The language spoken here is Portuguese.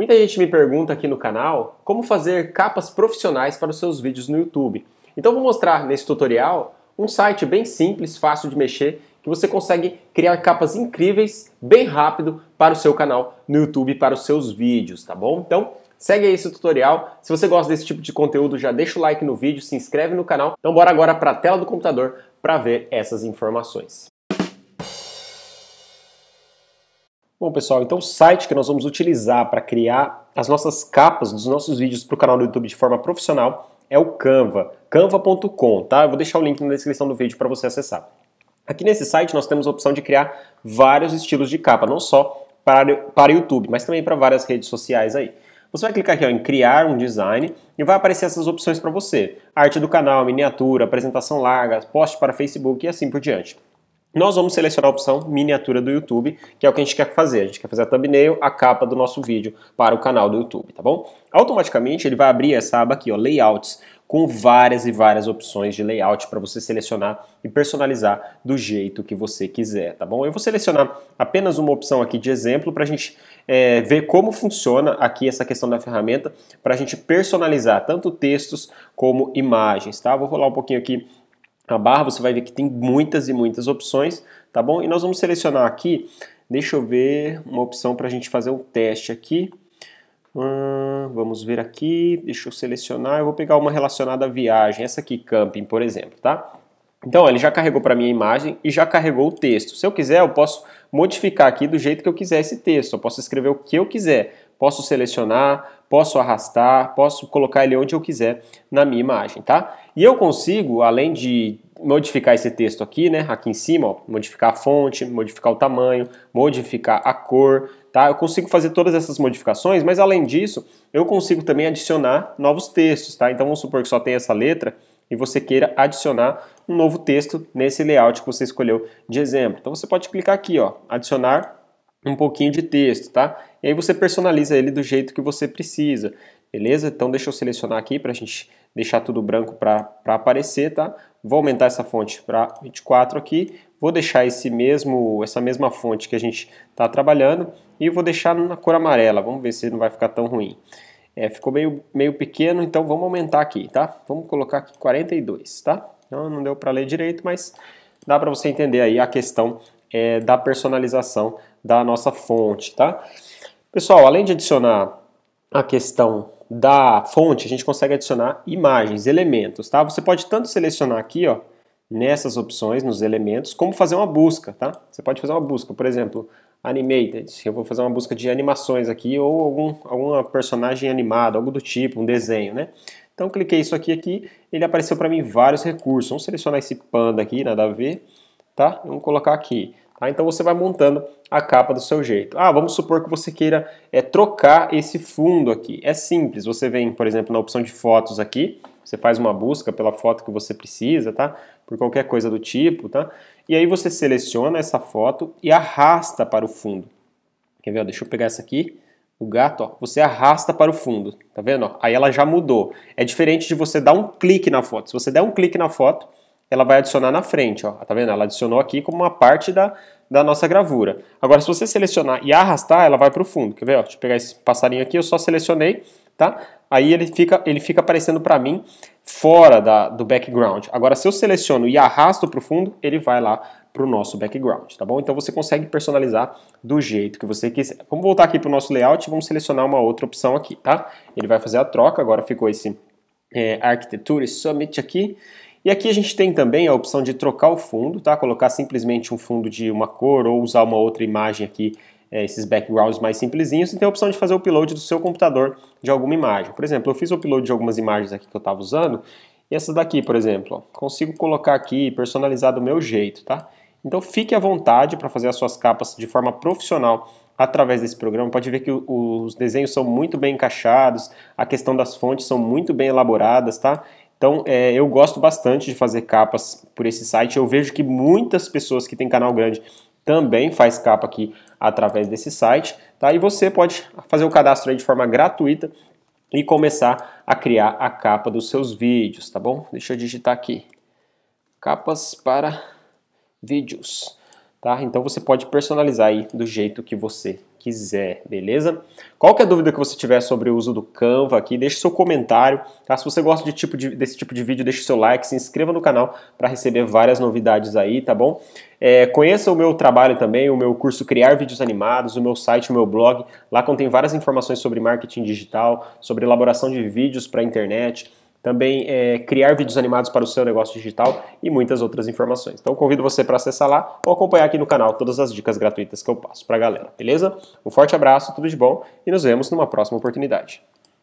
Muita gente me pergunta aqui no canal como fazer capas profissionais para os seus vídeos no YouTube. Então vou mostrar nesse tutorial um site bem simples, fácil de mexer, que você consegue criar capas incríveis bem rápido para o seu canal no YouTube, para os seus vídeos, tá bom? Então segue aí esse tutorial. Se você gosta desse tipo de conteúdo, já deixa o like no vídeo, se inscreve no canal. Então bora agora para a tela do computador para ver essas informações. Bom, pessoal, então o site que nós vamos utilizar para criar as nossas capas dos nossos vídeos para o canal do YouTube de forma profissional é o Canva, canva.com, tá? Eu vou deixar o link na descrição do vídeo para você acessar. Aqui nesse site nós temos a opção de criar vários estilos de capa, não só para, para YouTube, mas também para várias redes sociais aí. Você vai clicar aqui ó, em criar um design e vai aparecer essas opções para você. Arte do canal, miniatura, apresentação larga, post para Facebook e assim por diante. Nós vamos selecionar a opção miniatura do YouTube, que é o que a gente quer fazer. A gente quer fazer a thumbnail, a capa do nosso vídeo para o canal do YouTube, tá bom? Automaticamente ele vai abrir essa aba aqui, ó, layouts, com várias e várias opções de layout para você selecionar e personalizar do jeito que você quiser, tá bom? Eu vou selecionar apenas uma opção aqui de exemplo para a gente é, ver como funciona aqui essa questão da ferramenta para a gente personalizar tanto textos como imagens, tá? Vou rolar um pouquinho aqui a barra, você vai ver que tem muitas e muitas opções, tá bom? E nós vamos selecionar aqui, deixa eu ver uma opção para a gente fazer um teste aqui. Hum, vamos ver aqui, deixa eu selecionar, eu vou pegar uma relacionada à viagem, essa aqui, camping, por exemplo, tá? Então, ele já carregou para mim a imagem e já carregou o texto. Se eu quiser, eu posso modificar aqui do jeito que eu quiser esse texto. Eu posso escrever o que eu quiser. Posso selecionar, posso arrastar, posso colocar ele onde eu quiser na minha imagem, tá? E eu consigo, além de modificar esse texto aqui, né, aqui em cima, ó, modificar a fonte, modificar o tamanho, modificar a cor, tá? Eu consigo fazer todas essas modificações, mas além disso, eu consigo também adicionar novos textos, tá? Então vamos supor que só tem essa letra e você queira adicionar um novo texto nesse layout que você escolheu de exemplo. Então você pode clicar aqui, ó, adicionar um pouquinho de texto, tá? E aí você personaliza ele do jeito que você precisa. Beleza? Então deixa eu selecionar aqui para a gente deixar tudo branco para aparecer, tá? Vou aumentar essa fonte para 24 aqui. Vou deixar esse mesmo, essa mesma fonte que a gente está trabalhando e vou deixar na cor amarela. Vamos ver se não vai ficar tão ruim. É, ficou meio, meio pequeno, então vamos aumentar aqui, tá? Vamos colocar aqui 42, tá? Não não deu para ler direito, mas dá para você entender aí a questão é, da personalização da nossa fonte, tá? Pessoal, além de adicionar a questão da fonte, a gente consegue adicionar imagens, elementos, tá? Você pode tanto selecionar aqui, ó, nessas opções, nos elementos, como fazer uma busca, tá? Você pode fazer uma busca, por exemplo, animated, eu vou fazer uma busca de animações aqui, ou algum, alguma personagem animado algo do tipo, um desenho, né? Então cliquei isso aqui, aqui ele apareceu para mim vários recursos, vamos selecionar esse panda aqui, nada a ver, tá? Vamos colocar aqui, Tá? Então você vai montando a capa do seu jeito. Ah, vamos supor que você queira é, trocar esse fundo aqui. É simples, você vem, por exemplo, na opção de fotos aqui, você faz uma busca pela foto que você precisa, tá? Por qualquer coisa do tipo, tá? E aí você seleciona essa foto e arrasta para o fundo. Quer ver? Ó, deixa eu pegar essa aqui. O gato, ó, você arrasta para o fundo, tá vendo? aí ela já mudou. É diferente de você dar um clique na foto. Se você der um clique na foto, ela vai adicionar na frente, ó. Tá vendo? Ela adicionou aqui como uma parte da, da nossa gravura. Agora, se você selecionar e arrastar, ela vai para o fundo. Quer ver? Ó, deixa eu pegar esse passarinho aqui, eu só selecionei, tá? Aí ele fica, ele fica aparecendo para mim fora da, do background. Agora, se eu seleciono e arrasto para o fundo, ele vai lá para o nosso background, tá bom? Então você consegue personalizar do jeito que você quiser. Vamos voltar aqui para o nosso layout e vamos selecionar uma outra opção aqui, tá? Ele vai fazer a troca, agora ficou esse é, Architecture Summit aqui. E aqui a gente tem também a opção de trocar o fundo, tá? Colocar simplesmente um fundo de uma cor ou usar uma outra imagem aqui, é, esses backgrounds mais simplesinhos. E tem a opção de fazer o upload do seu computador de alguma imagem. Por exemplo, eu fiz o upload de algumas imagens aqui que eu estava usando. E essa daqui, por exemplo, ó, consigo colocar aqui e personalizar do meu jeito, tá? Então fique à vontade para fazer as suas capas de forma profissional através desse programa. Pode ver que os desenhos são muito bem encaixados, a questão das fontes são muito bem elaboradas, tá? Então, é, eu gosto bastante de fazer capas por esse site. Eu vejo que muitas pessoas que têm canal grande também faz capa aqui através desse site, tá? E você pode fazer o cadastro aí de forma gratuita e começar a criar a capa dos seus vídeos, tá bom? Deixa eu digitar aqui. Capas para vídeos, tá? Então você pode personalizar aí do jeito que você quiser, beleza? Qualquer é dúvida que você tiver sobre o uso do Canva aqui, deixe seu comentário, tá? Se você gosta de tipo de, desse tipo de vídeo, deixe seu like, se inscreva no canal para receber várias novidades aí, tá bom? É, conheça o meu trabalho também, o meu curso Criar Vídeos Animados, o meu site, o meu blog, lá contém várias informações sobre marketing digital, sobre elaboração de vídeos para a internet, também é, criar vídeos animados para o seu negócio digital e muitas outras informações. Então convido você para acessar lá ou acompanhar aqui no canal todas as dicas gratuitas que eu passo para a galera, beleza? Um forte abraço, tudo de bom e nos vemos numa próxima oportunidade.